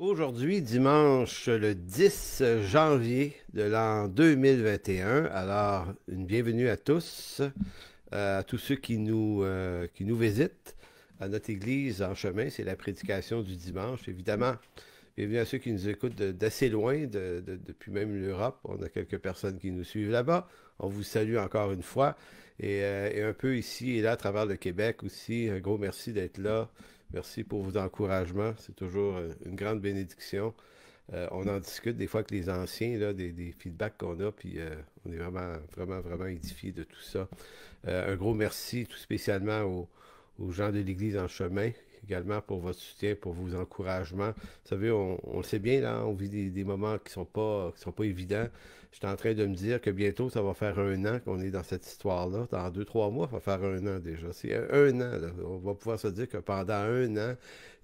Aujourd'hui, dimanche le 10 janvier de l'an 2021. Alors, une bienvenue à tous, euh, à tous ceux qui nous, euh, qui nous visitent à notre église en chemin. C'est la prédication du dimanche, évidemment. Bienvenue à ceux qui nous écoutent d'assez loin, depuis même l'Europe. On a quelques personnes qui nous suivent là-bas. On vous salue encore une fois. et, euh, un peu ici et là, à travers le Québec aussi. Un gros merci d'être là Merci pour vos encouragements. C'est toujours euh, une grande bénédiction. Euh, on en discute des fois avec les anciens, des, feedbacks qu'on a, puis euh, on est vraiment, vraiment, vraiment édifié de tout ça. un gros merci tout spécialement aux, gens de l'Église en chemin également pour votre soutien, pour vos encouragements. Vous savez, on, le sait bien, là, on vit des, moments qui ne sont, sont pas évidents je suis en train de me dire que bientôt, ça va faire un an qu'on est dans cette histoire-là. Dans deux, trois mois, ça va faire un an déjà. C'est un an. On va pouvoir se dire que pendant un an,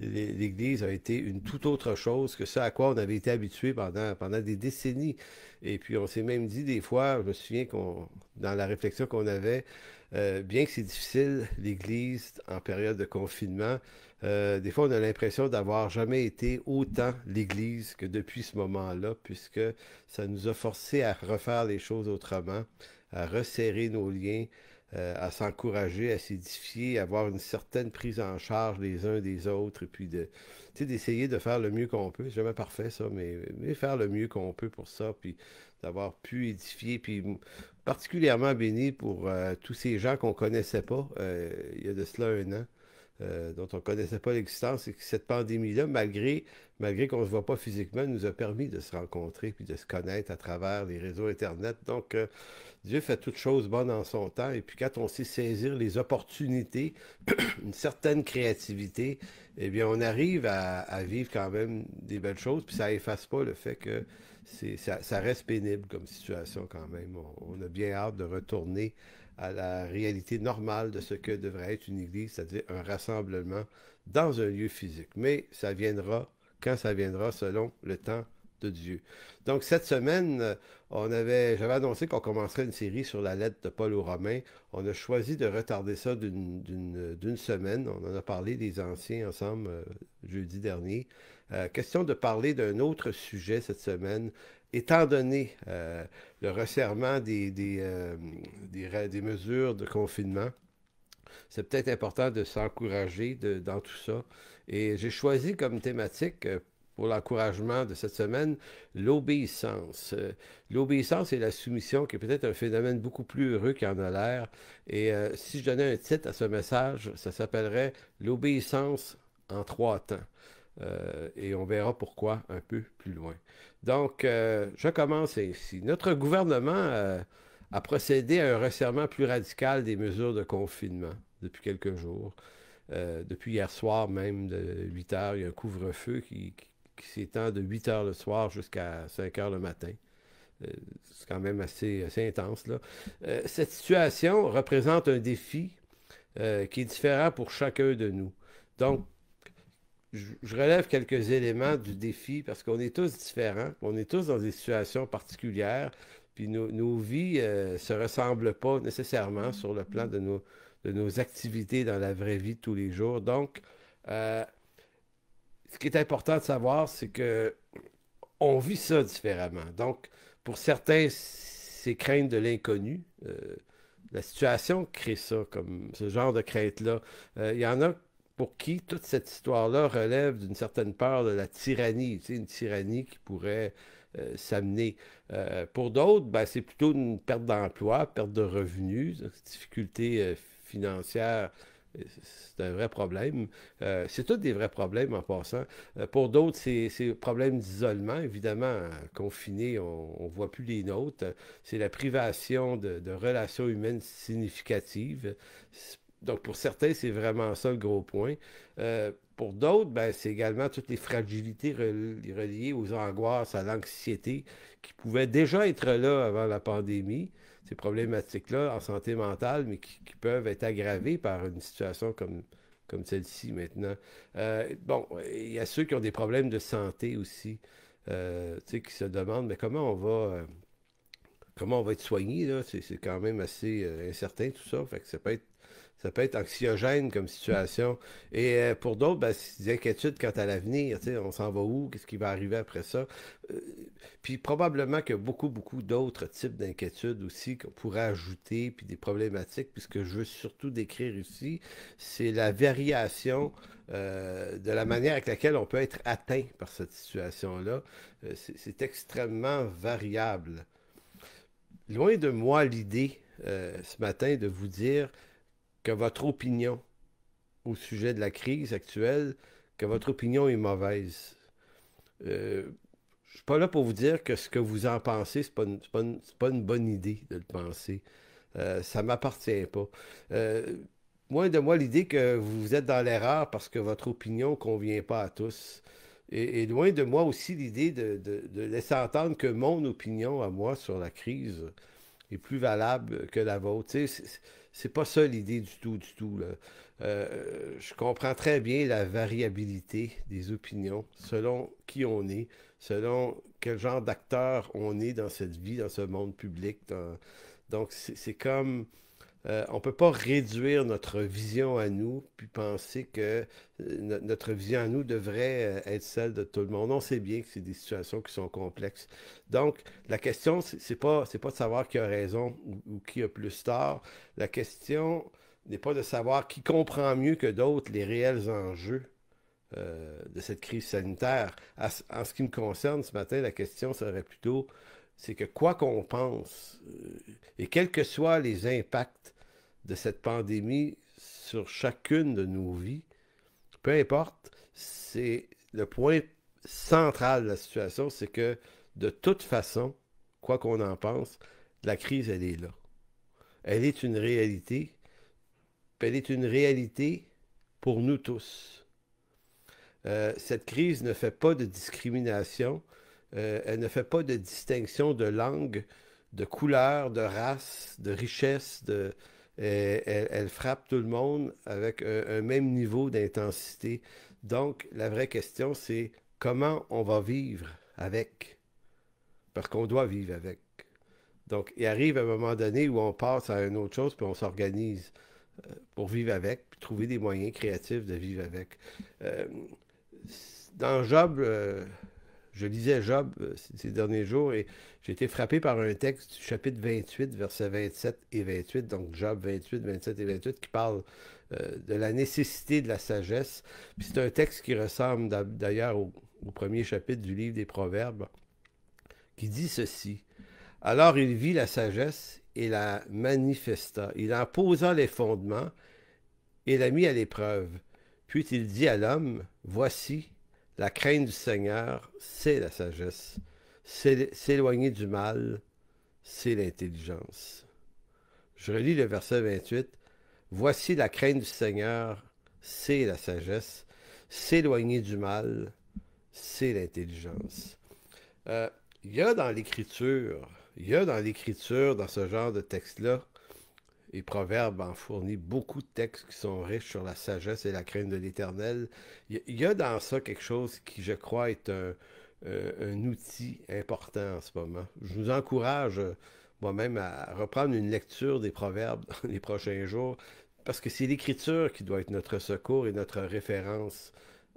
l'Église a été une toute autre chose que ce à quoi on avait été habitué pendant, pendant des décennies. Et puis, on s'est même dit des fois, je me souviens qu'on, dans la réflexion qu'on avait, euh, bien que c'est difficile, l'Église, en période de confinement, euh, des fois, on a l'impression d'avoir jamais été autant l'Église que depuis ce moment-là, puisque ça nous a forcé à refaire les choses autrement, à resserrer nos liens, euh, à s'encourager, à s'édifier, à avoir une certaine prise en charge les uns des autres, et puis de, d'essayer de faire le mieux qu'on peut. C'est jamais parfait, ça, mais, mais faire le mieux qu'on peut pour ça, puis d'avoir pu édifier, puis particulièrement béni pour euh, tous ces gens qu'on connaissait pas il y a de cela un an. Euh, dont on ne connaissait pas l'existence et que cette pandémie-là, malgré, qu'on ne se voit pas physiquement, nous a permis de se rencontrer puis de se connaître à travers les réseaux Internet. Donc, euh, Dieu fait toutes choses bonnes en son temps. Et puis, quand on sait saisir les opportunités, une certaine créativité, eh bien, on arrive à, vivre quand même des belles choses. Puis, ça efface pas le fait que ça, reste pénible comme situation quand même. on a bien hâte de retourner à la réalité normale de ce que devrait être une église, c'est-à-dire un rassemblement dans un lieu physique. Mais ça viendra quand ça viendra selon le temps de Dieu. Donc cette semaine, on avait, j'avais annoncé qu'on commencerait une série sur la lettre de Paul aux Romains. On a choisi de retarder ça d'une semaine. On en a parlé des anciens ensemble euh, jeudi dernier. Euh, question de parler d'un autre sujet cette semaine, étant donné euh, le resserrement des, euh, des, mesures de confinement, c'est peut-être important de s'encourager dans tout ça. Et j'ai choisi comme thématique euh, pour l'encouragement de cette semaine, l'obéissance. L'obéissance et la soumission, qui est peut-être un phénomène beaucoup plus heureux qu'il en a l'air. Et si je donnais un titre à ce message, ça s'appellerait L'obéissance en trois temps. et on verra pourquoi un peu plus loin. Donc, euh, je commence ainsi. Notre gouvernement euh, a procédé à un resserrement plus radical des mesures de confinement depuis quelques jours. Euh, depuis hier soir même, de 8 heures, il y a un couvre-feu qui, s'étend de 8 heures le soir jusqu'à 5 heures le matin. C'est quand même assez, assez intense. Là. cette situation représente un défi qui est différent pour chacun de nous. Donc, je relève quelques éléments du défi parce qu'on est tous différents, on est tous dans des situations particulières, puis nos, vies ne euh, se ressemblent pas nécessairement sur le plan de nos, activités dans la vraie vie tous les jours. Donc, euh, ce qui est important de savoir, c'est que on vit ça différemment. Donc, pour certains, c'est crainte de l'inconnu. Euh, la situation crée ça, comme ce genre de crainte-là. Il y en a pour qui toute cette histoire-là relève d'une certaine part de la tyrannie, c'est une tyrannie qui pourrait euh, s'amener. Euh, pour d'autres, ben, c'est plutôt une perte d'emploi, perte de revenus, difficultés euh, financières, C'est un vrai problème. c'est tous des vrais problèmes en passant. pour d'autres, c'est problème d'isolement. Évidemment, confiné, on ne voit plus les nôtres. C'est la privation de, de relations humaines significatives donc, pour certains, c'est vraiment ça le gros point. Euh, pour d'autres, ben, c'est également toutes les fragilités reliées aux angoisses, à l'anxiété qui pouvaient déjà être là avant la pandémie, ces problématiques-là en santé mentale, mais qui, peuvent être aggravées par une situation comme, comme celle-ci maintenant. Euh, bon, il y a ceux qui ont des problèmes de santé aussi, euh, qui se demandent, mais comment on va euh, comment on va être soigné, là, c'est quand même assez incertain tout ça. Fait que ça peut être ça peut être anxiogène comme situation. Et euh, pour d'autres, ben, c'est des inquiétudes quant à l'avenir. On s'en va où? Qu'est-ce qui va arriver après ça? Euh, puis probablement qu'il y a beaucoup, beaucoup d'autres types d'inquiétudes aussi qu'on pourrait ajouter, puis des problématiques. Puis ce que je veux surtout décrire ici, c'est la variation euh, de la manière avec laquelle on peut être atteint par cette situation-là. c'est extrêmement variable. Loin de moi l'idée ce matin de vous dire que votre opinion au sujet de la crise actuelle, que votre opinion est mauvaise. Je euh, je suis pas là pour vous dire que ce que vous en pensez, c'est pas, une, pas, une, bonne idée de le penser. Ça euh, ça m'appartient pas. Loin euh, moins de moi l'idée que vous êtes dans l'erreur parce que votre opinion ne convient pas à tous. Et, loin de moi aussi l'idée de, laisser entendre que mon opinion à moi sur la crise est plus valable que la vôtre. C'est pas ça l'idée du tout, du tout. Euh, je comprends très bien la variabilité des opinions selon qui on est, selon quel genre d'acteur on est dans cette vie, dans ce monde public. Donc, c'est comme euh, on ne peut pas réduire notre vision à nous, puis penser que euh, notre vision à nous devrait euh, être celle de tout le monde. On sait bien que c'est des situations qui sont complexes. Donc, la question, ce n'est pas, pas de savoir qui a raison ou, qui a plus tort. La question n'est pas de savoir qui comprend mieux que d'autres les réels enjeux de cette crise sanitaire. en ce qui me concerne, ce matin, la question serait plutôt c'est que quoi qu'on pense, et quels que soient les impacts de cette pandémie sur chacune de nos vies, peu importe, c'est le point central de la situation, c'est que de toute façon, quoi qu'on en pense, la crise, elle est là. Elle est une réalité. Elle est une réalité pour nous tous. Euh, cette crise ne fait pas de discrimination. Euh, elle ne fait pas de distinction de langue, de couleur, de race, de richesse, de, elle, frappe tout le monde avec un, même niveau d'intensité. Donc, la vraie question, c'est comment on va vivre avec. Parce qu'on doit vivre avec. Donc, il arrive à un moment donné où on passe à une autre chose, puis on s'organise euh, pour vivre avec, puis trouver des moyens créatifs de vivre avec. Euh, dans Job, euh, je lisais Job euh, ces derniers jours et j'ai été frappé par un texte, chapitre 28, versets 27 et 28, donc Job 28, 27 et 28, qui parle euh, de la nécessité de la sagesse. c'est un texte qui ressemble d'ailleurs au, au, premier chapitre du livre des Proverbes, qui dit ceci. Alors il vit la sagesse et la manifesta. Il en posa les fondements et la mit à l'épreuve. Puis il dit à l'homme, Voici, la crainte du Seigneur, c'est la sagesse. s'éloigner du mal, c'est l'intelligence. Je relis le verset 28. Voici la crainte du Seigneur, c'est la sagesse. S'éloigner du mal, c'est l'intelligence. Euh, il y a dans l'écriture, il y a dans l'écriture, dans ce genre de texte-là, et proverbes en fournit beaucoup de textes qui sont riches sur la sagesse et la crainte de l'Éternel. Il y a dans ça quelque chose qui, je crois, est un, euh, outil important en ce moment. Je vous encourage euh, moi-même à reprendre une lecture des Proverbes dans les prochains jours, parce que c'est l'Écriture qui doit être notre secours et notre référence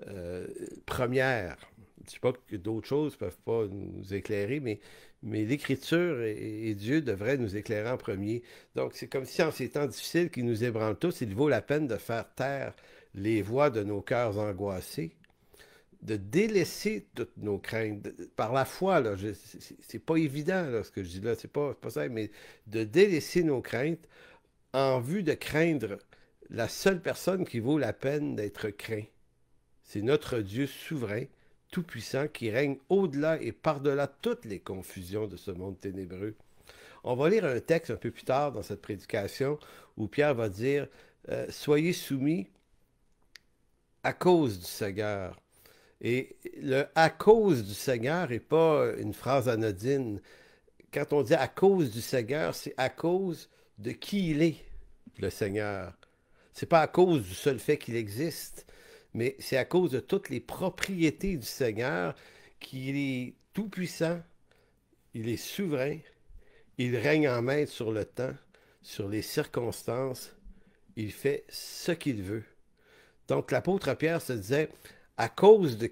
euh, première. Je ne dis pas que d'autres choses ne peuvent pas nous éclairer, mais mais l'Écriture et, Dieu devraient nous éclairer en premier. Donc, c'est comme si en ces temps difficiles qui nous ébranlent tous, il vaut la peine de faire taire les voix de nos cœurs angoissés, de délaisser toutes nos craintes par la foi. Là, c'est pas évident là, ce que je dis là, c'est pas, pas ça, mais de délaisser nos craintes en vue de craindre la seule personne qui vaut la peine d'être craint. C'est notre Dieu souverain tout-puissant qui règne au-delà et par-delà toutes les confusions de ce monde ténébreux. On va lire un texte un peu plus tard dans cette prédication où Pierre va dire euh, Soyez soumis à cause du Seigneur. Et le à cause du Seigneur n'est pas une phrase anodine. Quand on dit à cause du Seigneur, c'est à cause de qui il est, le Seigneur. C'est pas à cause du seul fait qu'il existe mais c'est à cause de toutes les propriétés du Seigneur qu'il est tout-puissant, il est souverain, il règne en main sur le temps, sur les circonstances, il fait ce qu'il veut. Donc l'apôtre Pierre se disait, à cause de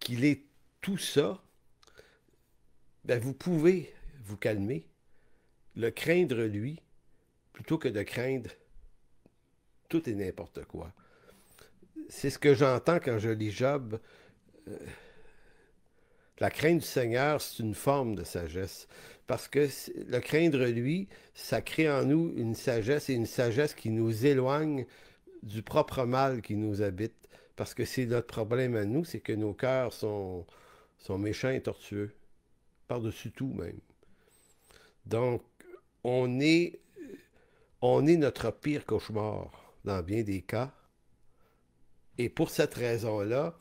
qu'il est tout ça, ben, vous pouvez vous calmer, le craindre lui, plutôt que de craindre tout et n'importe quoi c'est ce que j'entends quand je lis Job. Euh, la crainte du Seigneur, c'est une forme de sagesse. Parce que le craindre lui, ça crée en nous une sagesse et une sagesse qui nous éloigne du propre mal qui nous habite. Parce que c'est notre problème à nous, c'est que nos cœurs sont, sont méchants et tortueux. Par-dessus tout même. Donc, on est, on est notre pire cauchemar dans bien des cas. Et pour cette raison-là,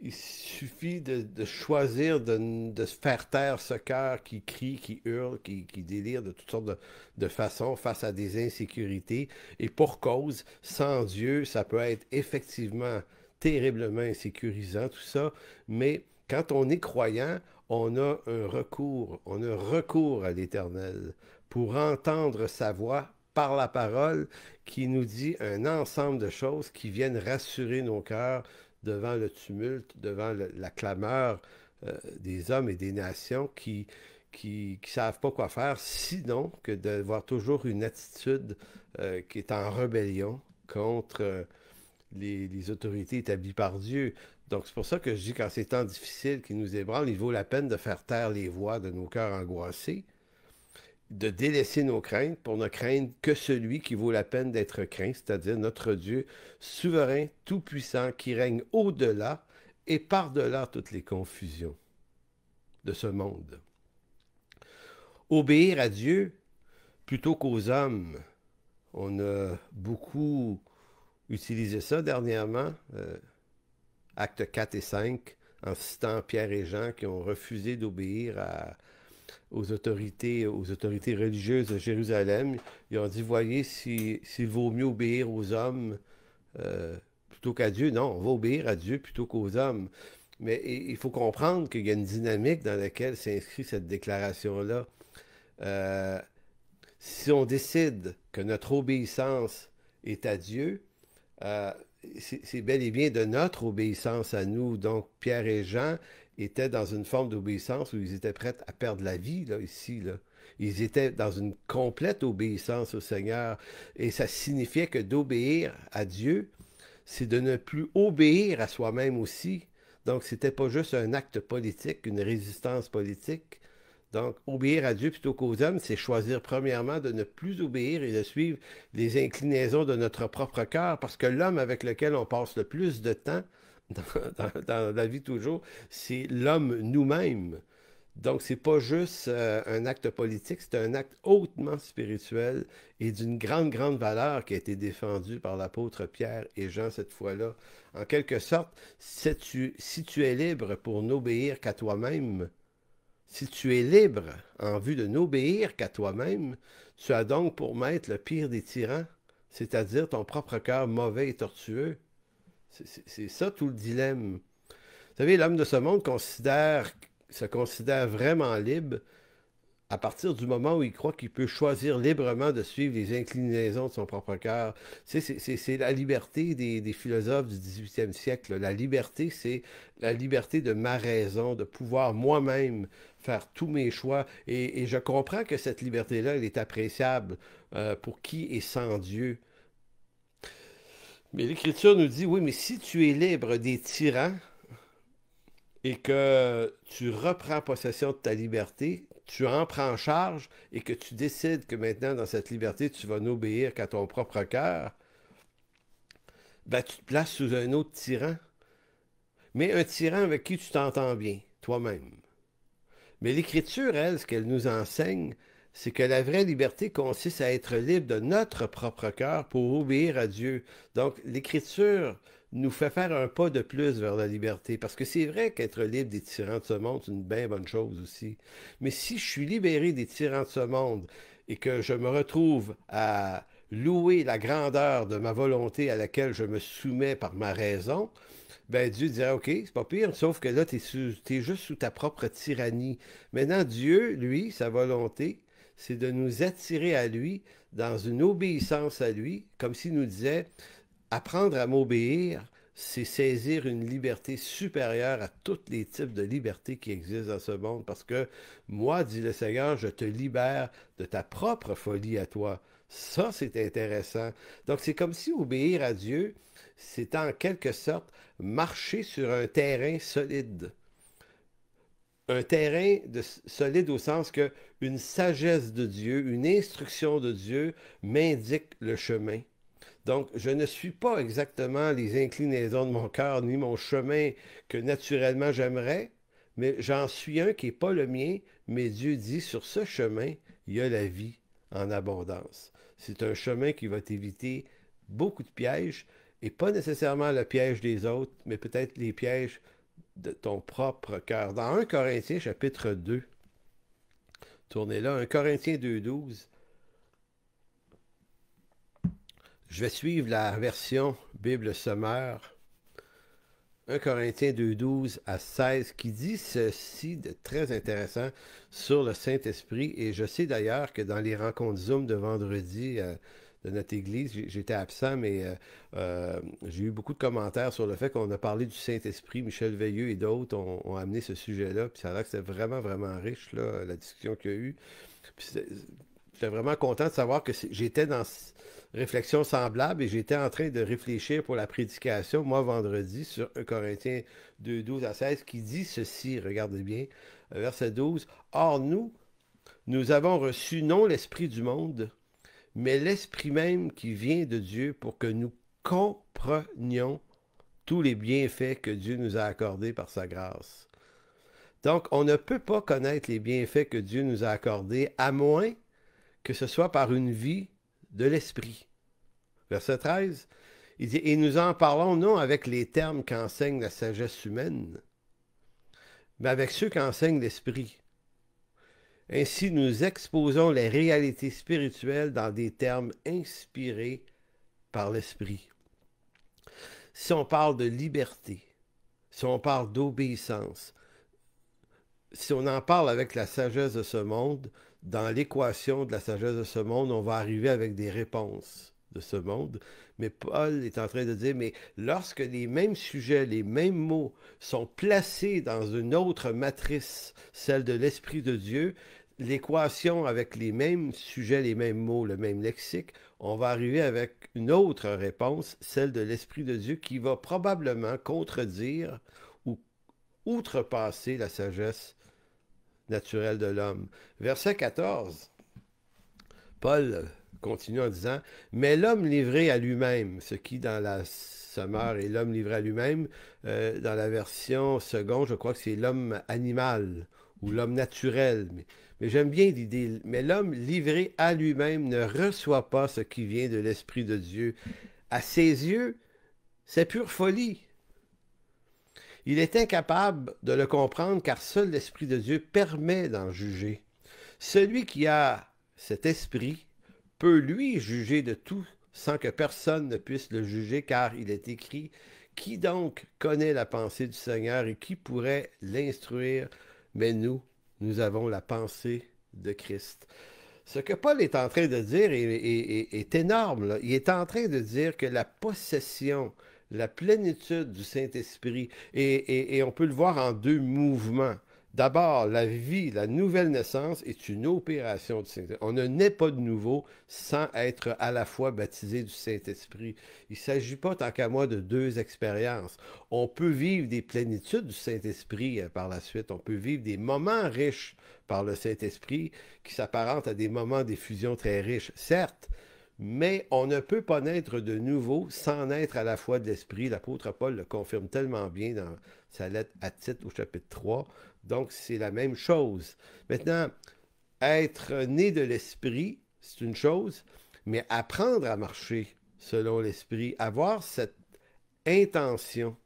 il suffit de, choisir de, de, faire taire ce cœur qui crie, qui hurle, qui, délire de toutes sortes de, de, façons face à des insécurités. Et pour cause, sans Dieu, ça peut être effectivement terriblement insécurisant, tout ça. Mais quand on est croyant, on a un recours, on a recours à l'Éternel pour entendre sa voix par la parole qui nous dit un ensemble de choses qui viennent rassurer nos cœurs devant le tumulte, devant la clameur euh, des hommes et des nations qui ne savent pas quoi faire, sinon que d'avoir toujours une attitude euh, qui est en rébellion contre euh, les, les, autorités établies par Dieu. Donc, c'est pour ça que je dis qu'en ces temps difficiles qui nous ébranlent, il vaut la peine de faire taire les voix de nos cœurs angoissés de délaisser nos craintes pour ne craindre que celui qui vaut la peine d'être craint, c'est-à-dire notre Dieu souverain, tout-puissant, qui règne au-delà et par-delà toutes les confusions de ce monde. Obéir à Dieu plutôt qu'aux hommes. On a beaucoup utilisé ça dernièrement, euh, actes 4 et 5, en citant Pierre et Jean qui ont refusé d'obéir à, aux autorités, aux autorités religieuses de Jérusalem. Ils ont dit, voyez, s'il si vaut mieux obéir aux hommes euh, plutôt qu'à Dieu, non, on va obéir à Dieu plutôt qu'aux hommes. Mais il faut comprendre qu'il y a une dynamique dans laquelle s'inscrit cette déclaration-là. Euh, si on décide que notre obéissance est à Dieu, euh, c'est bel et bien de notre obéissance à nous. Donc, Pierre et Jean, étaient dans une forme d'obéissance où ils étaient prêts à perdre la vie, là, ici, là. Ils étaient dans une complète obéissance au Seigneur. Et ça signifiait que d'obéir à Dieu, c'est de ne plus obéir à soi-même aussi. Donc, c'était pas juste un acte politique, une résistance politique. Donc, obéir à Dieu plutôt qu'aux hommes, c'est choisir premièrement de ne plus obéir et de suivre les inclinaisons de notre propre cœur, parce que l'homme avec lequel on passe le plus de temps, dans, la vie toujours, c'est l'homme nous-mêmes. Donc, c'est pas juste euh, un acte politique, c'est un acte hautement spirituel et d'une grande, grande valeur qui a été défendu par l'apôtre Pierre et Jean cette fois-là. En quelque sorte, si tu, si tu es libre pour n'obéir qu'à toi-même, si tu es libre en vue de n'obéir qu'à toi-même, tu as donc pour maître le pire des tyrans, c'est-à-dire ton propre cœur mauvais et tortueux. C'est ça tout le dilemme. Vous savez, l'homme de ce monde considère, se considère vraiment libre à partir du moment où il croit qu'il peut choisir librement de suivre les inclinaisons de son propre cœur. C'est la liberté des, philosophes du 18e siècle. La liberté, c'est la liberté de ma raison, de pouvoir moi-même faire tous mes choix. Et, je comprends que cette liberté-là, elle est appréciable euh, pour qui est sans Dieu. Mais l'Écriture nous dit, oui, mais si tu es libre des tyrans et que tu reprends possession de ta liberté, tu en prends en charge et que tu décides que maintenant, dans cette liberté, tu vas n'obéir qu'à ton propre cœur, ben, tu te places sous un autre tyran. Mais un tyran avec qui tu t'entends bien, toi-même. Mais l'Écriture, elle, ce qu'elle nous enseigne, c'est que la vraie liberté consiste à être libre de notre propre cœur pour obéir à Dieu. Donc, l'Écriture nous fait faire un pas de plus vers la liberté, parce que c'est vrai qu'être libre des tyrans de ce monde, c'est une bien bonne chose aussi. Mais si je suis libéré des tyrans de ce monde et que je me retrouve à louer la grandeur de ma volonté à laquelle je me soumets par ma raison, ben Dieu dirait, OK, c'est pas pire, sauf que là, tu es, es, juste sous ta propre tyrannie. Maintenant, Dieu, lui, sa volonté, c'est de nous attirer à lui dans une obéissance à lui, comme s'il nous disait, apprendre à m'obéir, c'est saisir une liberté supérieure à tous les types de libertés qui existent dans ce monde, parce que moi, dit le Seigneur, je te libère de ta propre folie à toi. Ça, c'est intéressant. Donc, c'est comme si obéir à Dieu, c'est en quelque sorte marcher sur un terrain solide un terrain de, solide au sens que une sagesse de Dieu, une instruction de Dieu m'indique le chemin. Donc, je ne suis pas exactement les inclinaisons de mon cœur ni mon chemin que naturellement j'aimerais, mais j'en suis un qui n'est pas le mien, mais Dieu dit sur ce chemin, il y a la vie en abondance. C'est un chemin qui va éviter beaucoup de pièges, et pas nécessairement le piège des autres, mais peut-être les pièges de ton propre cœur. Dans 1 Corinthiens chapitre 2, tournez là, 1 Corinthiens 2, 12. Je vais suivre la version Bible sommaire. 1 Corinthiens 2.12 12 à 16, qui dit ceci de très intéressant sur le Saint-Esprit. Et je sais d'ailleurs que dans les rencontres Zoom de vendredi, à euh, de notre église. J'étais absent, mais euh, euh, j'ai eu beaucoup de commentaires sur le fait qu'on a parlé du Saint-Esprit. Michel Veilleux et d'autres ont, amené ce sujet-là. Puis ça a que c'était vraiment, vraiment riche, la discussion qu'il y a eu. J'étais vraiment content de savoir que j'étais dans réflexion semblable et j'étais en train de réfléchir pour la prédication, moi, vendredi, sur 1 Corinthiens 2, 12 à 16, qui dit ceci, regardez bien, verset 12, Or nous, nous avons reçu non l'esprit du monde, mais l'Esprit même qui vient de Dieu pour que nous comprenions tous les bienfaits que Dieu nous a accordés par sa grâce. Donc, on ne peut pas connaître les bienfaits que Dieu nous a accordés, à moins que ce soit par une vie de l'Esprit. Verset 13, il dit, et nous en parlons non avec les termes qu'enseigne la sagesse humaine, mais avec ceux qu'enseigne l'Esprit, ainsi, nous exposons les réalités spirituelles dans des termes inspirés par l'esprit. Si on parle de liberté, si on parle d'obéissance, si on en parle avec la sagesse de ce monde, dans l'équation de la sagesse de ce monde, on va arriver avec des réponses de ce monde. Mais Paul est en train de dire, mais lorsque les mêmes sujets, les mêmes mots sont placés dans une autre matrice, celle de l'Esprit de Dieu, l'équation avec les mêmes sujets, les mêmes mots, le même lexique, on va arriver avec une autre réponse, celle de l'Esprit de Dieu, qui va probablement contredire ou outrepasser la sagesse naturelle de l'homme. Verset 14, Paul continue en disant, Mais l'homme livré à lui-même, ce qui dans la Sommeur est l'homme livré à lui-même, euh, dans la version seconde, je crois que c'est l'homme animal ou l'homme naturel. Mais j'aime bien l'idée. Mais l'homme livré à lui-même ne reçoit pas ce qui vient de l'Esprit de Dieu. À ses yeux, c'est pure folie. Il est incapable de le comprendre car seul l'Esprit de Dieu permet d'en juger. Celui qui a cet esprit peut lui juger de tout sans que personne ne puisse le juger car il est écrit Qui donc connaît la pensée du Seigneur et qui pourrait l'instruire Mais nous, nous avons la pensée de Christ. Ce que Paul est en train de dire est, énorme. Il est en train de dire que la possession, la plénitude du Saint-Esprit, et on peut le voir en deux mouvements. D'abord, la vie, la nouvelle naissance est une opération du Saint-Esprit. On ne naît pas de nouveau sans être à la fois baptisé du Saint-Esprit. Il ne s'agit pas, tant qu'à moi, de deux expériences. On peut vivre des plénitudes du Saint-Esprit euh, par la suite. On peut vivre des moments riches par le Saint-Esprit qui s'apparentent à des moments d'effusion très riches, certes, mais on ne peut pas naître de nouveau sans naître à la fois de l'esprit. L'apôtre Paul le confirme tellement bien dans sa lettre à titre au chapitre 3. Donc, c'est la même chose. Maintenant, être né de l'esprit, c'est une chose, mais apprendre à marcher selon l'esprit, avoir cette intention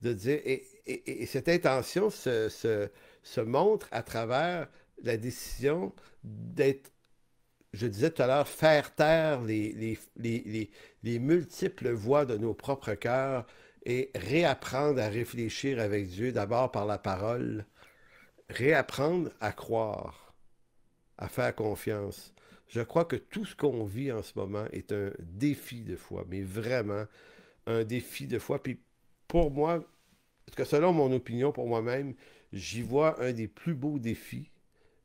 de dire, et, cette intention se montre à travers la décision d'être je disais tout à l'heure, faire taire les, les, multiples voix de nos propres cœurs et réapprendre à réfléchir avec Dieu, d'abord par la parole, réapprendre à croire, à faire confiance. Je crois que tout ce qu'on vit en ce moment est un défi de foi, mais vraiment un défi de foi. Puis pour moi, parce que selon mon opinion, pour moi-même, j'y vois un des plus beaux défis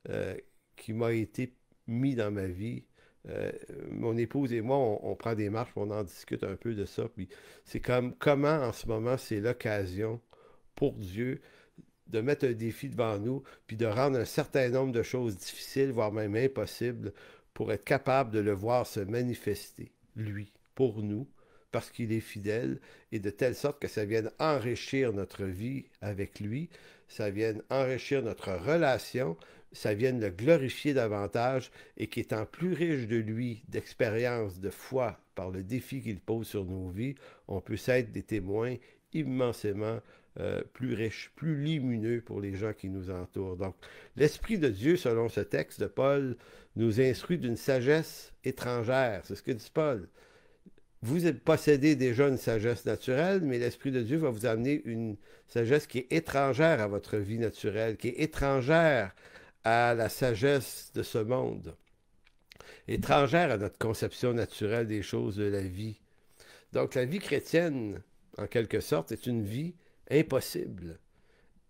euh, qui m'a été mis dans ma vie. Euh, mon épouse et moi, on, prend des marches, on en discute un peu de ça. c'est comme comment en ce moment c'est l'occasion pour Dieu de mettre un défi devant nous, puis de rendre un certain nombre de choses difficiles, voire même impossibles, pour être capable de le voir se manifester, lui, pour nous, parce qu'il est fidèle, et de telle sorte que ça vienne enrichir notre vie avec lui, ça vienne enrichir notre relation, ça vienne le glorifier davantage et qu'étant plus riche de lui, d'expérience, de foi, par le défi qu'il pose sur nos vies, on peut être des témoins immensément euh, plus riches, plus lumineux pour les gens qui nous entourent. Donc, l'Esprit de Dieu, selon ce texte de Paul, nous instruit d'une sagesse étrangère. C'est ce que dit Paul. Vous possédez déjà une sagesse naturelle, mais l'Esprit de Dieu va vous amener une sagesse qui est étrangère à votre vie naturelle, qui est étrangère à la sagesse de ce monde, étrangère à notre conception naturelle des choses de la vie. Donc la vie chrétienne, en quelque sorte, est une vie impossible,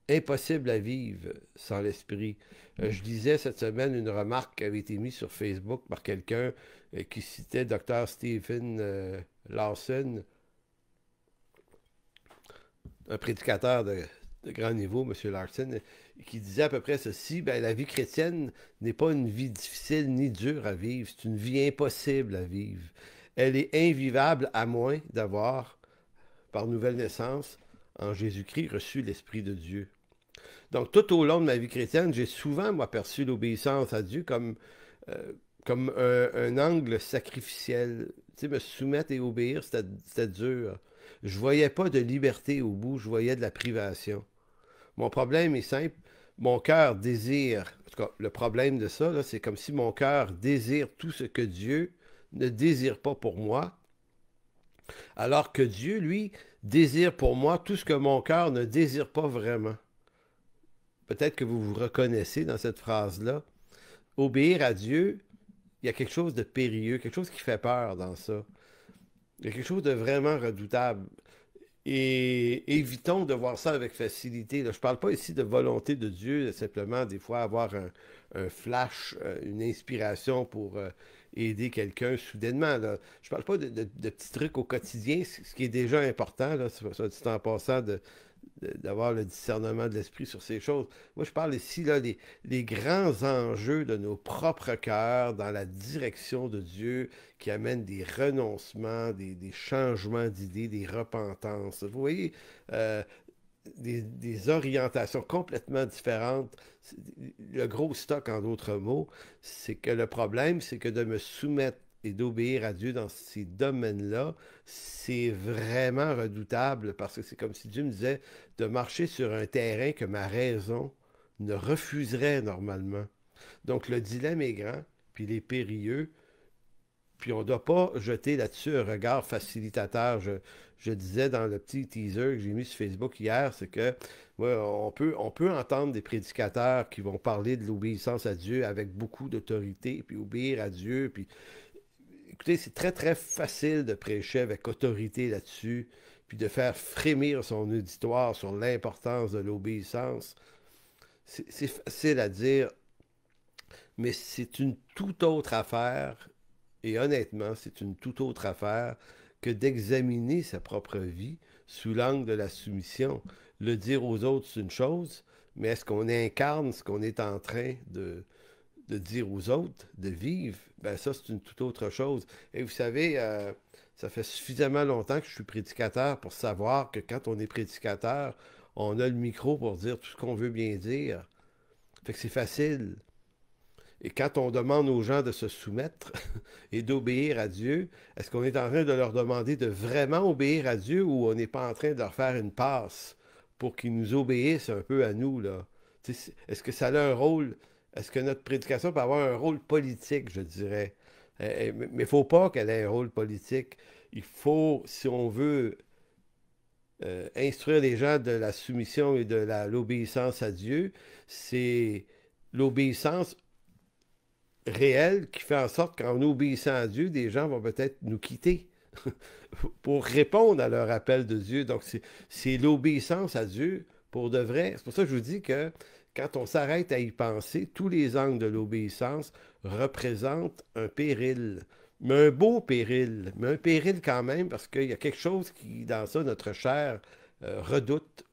impossible à vivre sans l'esprit. Euh, je disais cette semaine une remarque qui avait été mise sur Facebook par quelqu'un euh, qui citait Dr. Stephen euh, Larson, un prédicateur de, grand niveau, M. Larson, qui disait à peu près ceci, ben, la vie chrétienne n'est pas une vie difficile ni dure à vivre, c'est une vie impossible à vivre. Elle est invivable à moins d'avoir, par nouvelle naissance, en Jésus-Christ, reçu l'Esprit de Dieu. Donc tout au long de ma vie chrétienne, j'ai souvent, moi, perçu l'obéissance à Dieu comme, euh, comme un, angle sacrificiel. Tu sais, me soumettre et obéir, c'était dur. Je voyais pas de liberté au bout, je voyais de la privation. Mon problème est simple, mon cœur désire, en tout cas, le problème de ça, c'est comme si mon cœur désire tout ce que Dieu ne désire pas pour moi, alors que Dieu, lui, désire pour moi tout ce que mon cœur ne désire pas vraiment. Peut-être que vous vous reconnaissez dans cette phrase-là. Obéir à Dieu, il y a quelque chose de périlleux, quelque chose qui fait peur dans ça. Il y a quelque chose de vraiment redoutable. Et évitons de voir ça avec facilité. je ne parle pas ici de volonté de Dieu, simplement des fois avoir un, flash, euh, une inspiration pour euh, aider quelqu'un soudainement. Je ne parle pas de, petits trucs au quotidien, ce qui est déjà important, là, en passant, de, d'avoir le discernement de l'esprit sur ces choses. Moi, je parle ici là, des, grands enjeux de nos propres cœurs dans la direction de Dieu qui amène des renoncements, des, changements d'idées, des repentances. Vous voyez, euh, des, des, orientations complètement différentes. Le gros stock, en d'autres mots, c'est que le problème, c'est que de me soumettre et d'obéir à Dieu dans ces domaines-là, c'est vraiment redoutable parce que c'est comme si Dieu me disait de marcher sur un terrain que ma raison ne refuserait normalement. Donc le dilemme est grand, puis il est périlleux, puis on ne doit pas jeter là-dessus un regard facilitateur. Je, disais dans le petit teaser que j'ai mis sur Facebook hier, c'est que on, peut, on peut entendre des prédicateurs qui vont parler de l'obéissance à Dieu avec beaucoup d'autorité, puis obéir à Dieu, puis écoutez, c'est très, très facile de prêcher avec autorité là-dessus, puis de faire frémir son auditoire sur l'importance de l'obéissance. C'est facile à dire, mais c'est une toute autre affaire, et honnêtement, c'est une toute autre affaire que d'examiner sa propre vie sous l'angle de la soumission. Le dire aux autres, c'est une chose, mais est-ce qu'on incarne ce qu'on est en train de, de dire aux autres, de vivre? Ben, ça, c'est une toute autre chose. Et vous savez, euh, ça fait suffisamment longtemps que je suis prédicateur pour savoir que quand on est prédicateur, on a le micro pour dire tout ce qu'on veut bien dire. Fait que c'est facile. Et quand on demande aux gens de se soumettre et d'obéir à Dieu, est-ce qu'on est en train de leur demander de vraiment obéir à Dieu ou on n'est pas en train de leur faire une passe pour qu'ils nous obéissent un peu à nous? Là? Est-ce que ça a un rôle? Est-ce que notre prédication peut avoir un rôle politique, je dirais? Euh, euh, mais il ne faut pas qu'elle ait un rôle politique. Il faut, si on veut euh, instruire les gens de la soumission et de l'obéissance à Dieu, c'est l'obéissance réelle qui fait en sorte qu'en obéissant à Dieu, des gens vont peut-être nous quitter pour répondre à leur appel de Dieu. Donc, c'est l'obéissance à Dieu pour de vrai. C'est pour ça que je vous dis que quand on s'arrête à y penser, tous les angles de l'obéissance représentent un péril, mais un beau péril, mais un péril quand même, parce qu'il y a quelque chose qui, dans ça, notre chair euh, redoute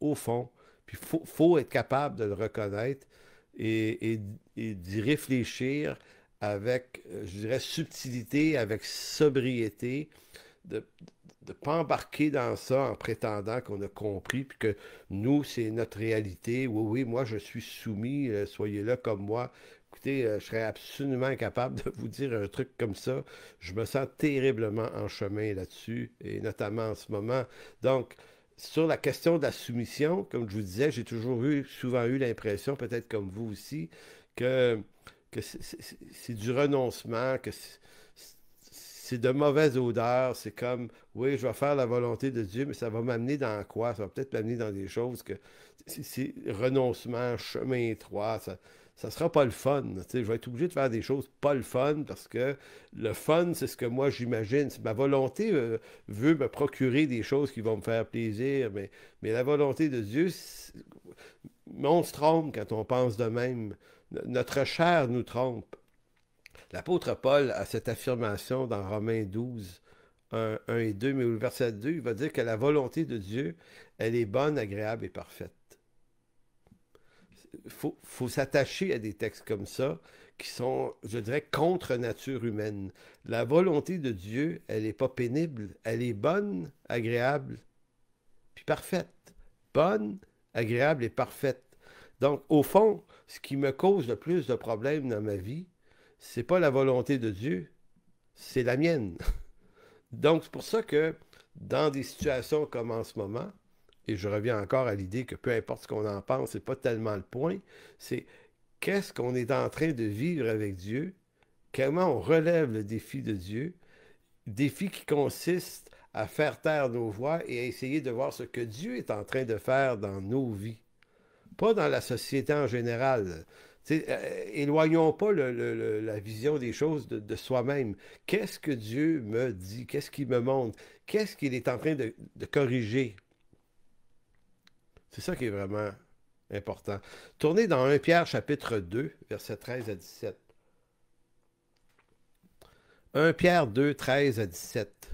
au fond. Puis il faut, être capable de le reconnaître et, d'y réfléchir avec, euh, je dirais, subtilité, avec sobriété, de, de pas embarquer dans ça en prétendant qu'on a compris, puis que nous, c'est notre réalité. Oui, oui, moi, je suis soumis, euh, soyez là comme moi. Écoutez, euh, je serais absolument incapable de vous dire un truc comme ça. Je me sens terriblement en chemin là-dessus, et notamment en ce moment. Donc, sur la question de la soumission, comme je vous disais, j'ai toujours eu, souvent eu l'impression, peut-être comme vous aussi, que, que c'est du renoncement, que c'est c'est de mauvaise odeur. C'est comme, oui, je vais faire la volonté de Dieu, mais ça va m'amener dans quoi? Ça va peut-être m'amener dans des choses que renoncement, chemin étroit, ça ça sera pas le fun. Je vais être obligé de faire des choses pas le fun parce que le fun, c'est ce que moi j'imagine. Ma volonté euh, veut me procurer des choses qui vont me faire plaisir, mais, mais la volonté de Dieu, on se trompe quand on pense de même. Notre chair nous trompe. L'apôtre Paul a cette affirmation dans Romains 12, 1, et 2, mais le verset 2, il va dire que la volonté de Dieu, elle est bonne, agréable et parfaite faut, faut s'attacher à des textes comme ça qui sont, je dirais, contre nature humaine. La volonté de Dieu, elle n'est pas pénible, elle est bonne, agréable, puis parfaite. Bonne, agréable et parfaite. Donc, au fond, ce qui me cause le plus de problèmes dans ma vie, c'est pas la volonté de Dieu, c'est la mienne. Donc, c'est pour ça que dans des situations comme en ce moment, et je reviens encore à l'idée que peu importe ce qu'on en pense, c'est pas tellement le point, c'est qu'est-ce qu'on est en train de vivre avec Dieu, comment on relève le défi de Dieu, défi qui consiste à faire taire nos voix et à essayer de voir ce que Dieu est en train de faire dans nos vies, pas dans la société en général. Euh, éloignons pas la vision des choses de, soi-même. Qu'est-ce que Dieu me dit? Qu'est-ce qu'il me montre? Qu'est-ce qu'il est en train de, corriger? C'est ça qui est vraiment important. Tournez dans 1 Pierre chapitre 2, versets 13 à 17. 1 Pierre 2, 13 à 17.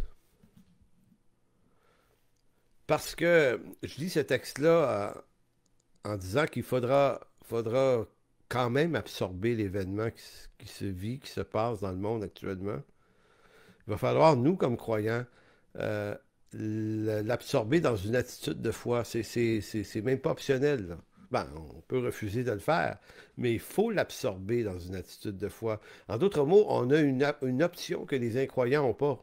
Parce que je lis ce texte-là euh, en, disant qu'il faudra, faudra quand même absorber l'événement qui, se vit, qui se passe dans le monde actuellement. Il va falloir, nous, comme croyants, euh, l'absorber dans une attitude de foi. C'est même pas optionnel. Ben, on peut refuser de le faire, mais il faut l'absorber dans une attitude de foi. En d'autres mots, on a une, une, option que les incroyants n'ont pas.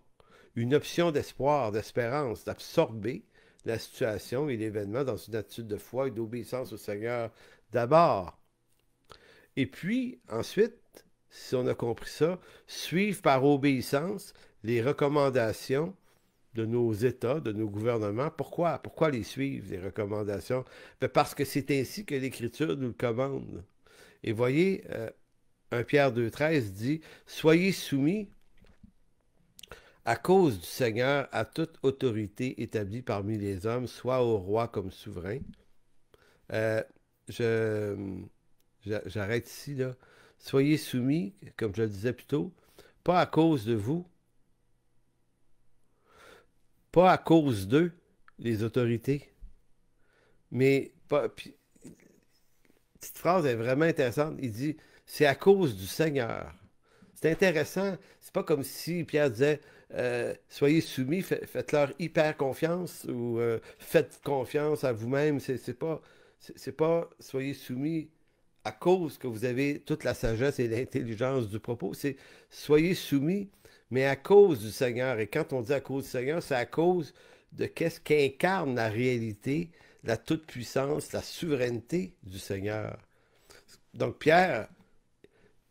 Une option d'espoir, d'espérance, d'absorber la situation et l'événement dans une attitude de foi et d'obéissance au Seigneur d'abord. Et puis, ensuite, si on a compris ça, suivre par obéissance les recommandations de nos États, de nos gouvernements. Pourquoi? Pourquoi les suivre, les recommandations? Ben, parce que c'est ainsi que l'Écriture nous le commande. Et voyez, 1 euh, Pierre 2.13 dit, Soyez soumis à cause du Seigneur à toute autorité établie parmi les hommes, soit au roi comme souverain. Euh, je J'arrête ici, là. Soyez soumis, comme je le disais plus tôt, pas à cause de vous, pas à cause d'eux, les autorités, mais pas. petite phrase est vraiment intéressante. Il dit c'est à cause du Seigneur. C'est intéressant. C'est pas comme si Pierre disait euh, soyez soumis, faites-leur hyper confiance ou euh, faites confiance à vous-même. C'est, c'est pas c'est pas soyez soumis à cause que vous avez toute la sagesse et l'intelligence du propos, c'est soyez soumis, mais à cause du Seigneur. Et quand on dit à cause du Seigneur, c'est à cause de qu'est-ce qu'incarne la réalité, la toute-puissance, la souveraineté du Seigneur. Donc Pierre,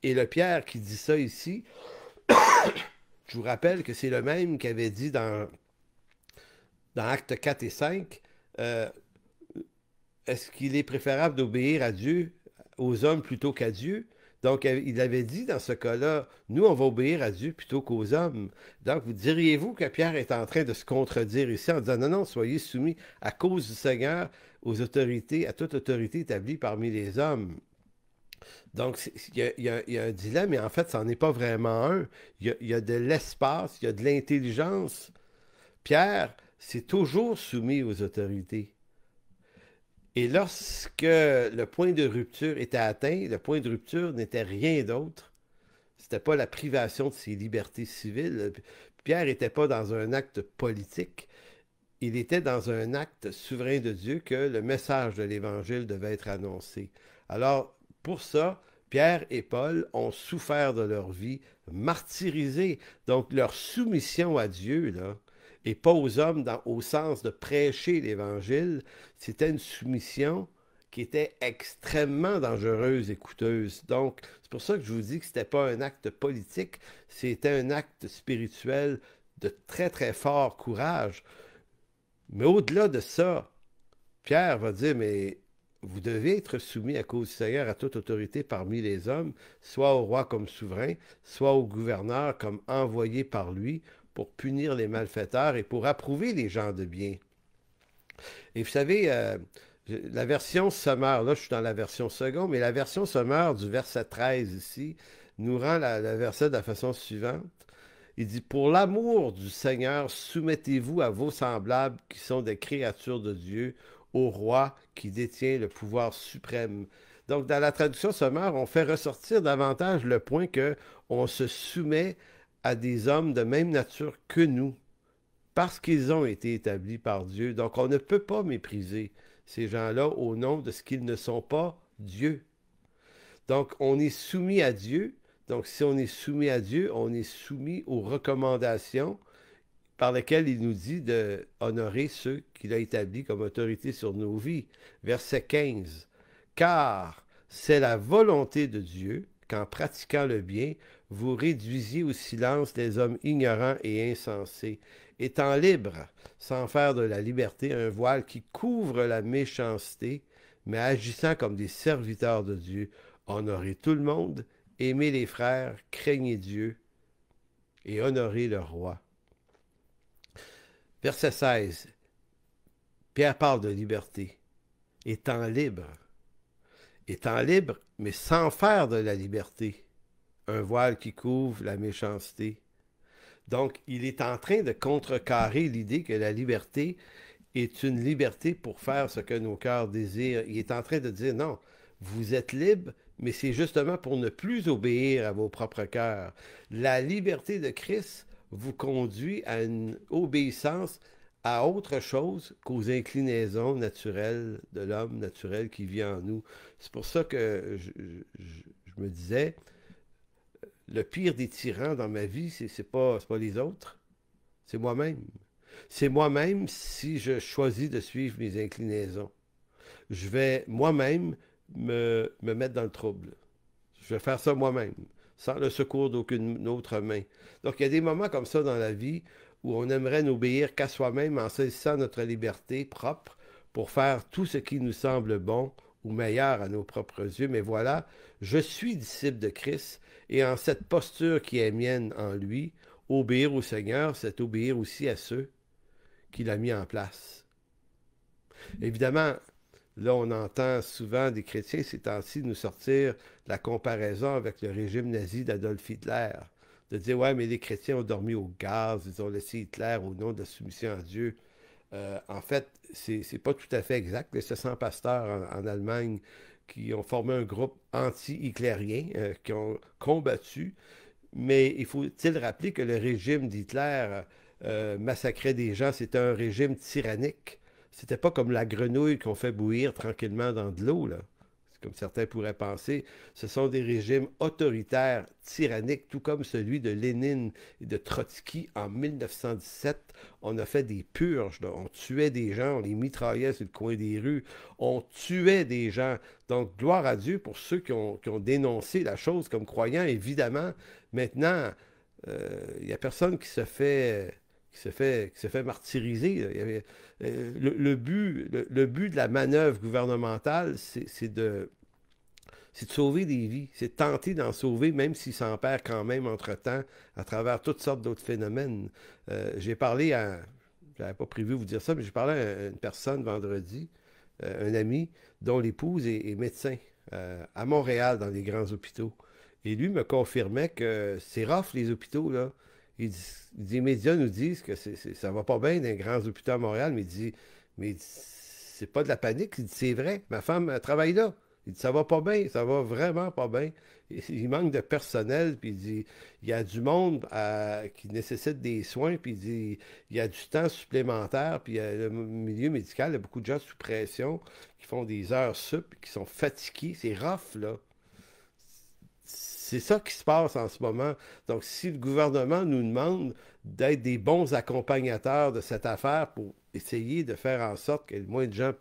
et le Pierre qui dit ça ici, je vous rappelle que c'est le même qui avait dit dans, dans Actes 4 et 5, euh, est-ce qu'il est préférable d'obéir à Dieu aux hommes plutôt qu'à Dieu. Donc, euh, il avait dit dans ce cas-là, nous, on va obéir à Dieu plutôt qu'aux hommes. Donc, vous diriez-vous que Pierre est en train de se contredire ici en disant, non, non, soyez soumis à cause du Seigneur aux autorités, à toute autorité établie parmi les hommes. Donc, il y, a un dilemme, mais en fait, ça n'en est pas vraiment un. Il y, a, de l'espace, il y a de l'intelligence. Pierre, s'est toujours soumis aux autorités. Et lorsque le point de rupture était atteint, le point de rupture n'était rien d'autre. C'était pas la privation de ses libertés civiles. Pierre n'était pas dans un acte politique. Il était dans un acte souverain de Dieu que le message de l'Évangile devait être annoncé. Alors, pour ça, Pierre et Paul ont souffert de leur vie, martyrisé Donc, leur soumission à Dieu, là, et pas aux hommes dans, au sens de prêcher l'Évangile, c'était une soumission qui était extrêmement dangereuse et coûteuse. Donc, c'est pour ça que je vous dis que ce n'était pas un acte politique, c'était un acte spirituel de très, très fort courage. Mais au-delà de ça, Pierre va dire, mais vous devez être soumis à cause du Seigneur à toute autorité parmi les hommes, soit au roi comme souverain, soit au gouverneur comme envoyé par lui, pour punir les malfaiteurs et pour approuver les gens de bien. Et vous savez, euh, la version sommaire, là je suis dans la version seconde, mais la version sommaire du verset 13 ici nous rend la, la verset de la façon suivante. Il dit, pour l'amour du Seigneur, soumettez-vous à vos semblables qui sont des créatures de Dieu, au roi qui détient le pouvoir suprême. Donc, dans la traduction sommaire, on fait ressortir davantage le point que on se soumet à des hommes de même nature que nous, parce qu'ils ont été établis par Dieu. Donc on ne peut pas mépriser ces gens-là au nom de ce qu'ils ne sont pas Dieu. Donc on est soumis à Dieu. Donc si on est soumis à Dieu, on est soumis aux recommandations par lesquelles il nous dit d'honorer ceux qu'il a établis comme autorité sur nos vies. Verset 15. Car c'est la volonté de Dieu qu'en pratiquant le bien, vous réduisiez au silence des hommes ignorants et insensés, étant libres, sans faire de la liberté un voile qui couvre la méchanceté, mais agissant comme des serviteurs de Dieu, honorez tout le monde, aimez les frères, craignez Dieu et honorez le roi. Verset 16. Pierre parle de liberté, étant libre, étant libre, mais sans faire de la liberté un voile qui couvre la méchanceté. Donc, il est en train de contrecarrer l'idée que la liberté est une liberté pour faire ce que nos cœurs désirent. Il est en train de dire non, vous êtes libre, mais c'est justement pour ne plus obéir à vos propres cœurs. La liberté de Christ vous conduit à une obéissance à autre chose qu'aux inclinaisons naturelles de l'homme naturel qui vit en nous. C'est pour ça que je, je me disais, le pire des tyrans dans ma vie, ce n'est pas, pas les autres, c'est moi-même. C'est moi-même si je choisis de suivre mes inclinaisons. Je vais moi-même me, me, mettre dans le trouble. Je vais faire ça moi-même, sans le secours d'aucune autre main. Donc, il y a des moments comme ça dans la vie où on aimerait n'obéir qu'à soi-même en saisissant notre liberté propre pour faire tout ce qui nous semble bon ou meilleur à nos propres yeux. Mais voilà, je suis disciple de Christ et en cette posture qui est mienne en lui, obéir au Seigneur, c'est obéir aussi à ceux qu'il a mis en place. Évidemment, là, on entend souvent des chrétiens ces temps-ci nous sortir la comparaison avec le régime nazi d'Adolf Hitler. De dire, ouais, mais les chrétiens ont dormi au gaz, ils ont laissé Hitler au nom de la soumission à Dieu. Euh, en fait, c'est n'est pas tout à fait exact. Les 600 pasteurs en Allemagne qui ont formé un groupe anti-hitlérien, euh, qui ont combattu. Mais il faut-il rappeler que le régime d'Hitler euh, massacrait des gens, c'était un régime tyrannique. C'était pas comme la grenouille qu'on fait bouillir tranquillement dans de l'eau, là comme certains pourraient penser, ce sont des régimes autoritaires, tyranniques, tout comme celui de Lénine et de Trotsky en 1917. On a fait des purges, on tuait des gens, on les mitraillait sur le coin des rues, on tuait des gens. Donc, gloire à Dieu pour ceux qui ont, dénoncé la chose comme croyants, évidemment. Maintenant, euh, il n'y a personne qui se fait qui s'est fait, qui fait martyriser. Euh, le, but, le, but de la manœuvre gouvernementale, c'est de, de sauver des vies, c'est de tenter d'en sauver, même s'il s'en perd quand même entre-temps, à travers toutes sortes d'autres phénomènes. Euh, j'ai parlé à, n'avais pas prévu vous dire ça, mais j'ai parlé à une personne vendredi, euh, un ami, dont l'épouse est, médecin à Montréal, dans les grands hôpitaux. Et lui me confirmait que c'est rough, les hôpitaux, là il les médias nous disent que ça ne va pas bien dans les grands hôpitaux à Montréal, mais il dit, mais c'est pas de la panique, il dit, c'est vrai, ma femme travaille là. Il dit, ça va pas bien, ça va vraiment pas bien. Il manque de personnel, puis il dit, il y a du monde euh, qui nécessite des soins, puis il dit, il y a du temps supplémentaire, puis le milieu médical, il y a beaucoup de gens sous pression qui font des heures sup, qui sont fatigués. C'est rough, là. C'est ça qui se passe en ce moment. Donc, si le gouvernement nous demande d'être des bons accompagnateurs de cette affaire pour essayer de faire en sorte que moins de gens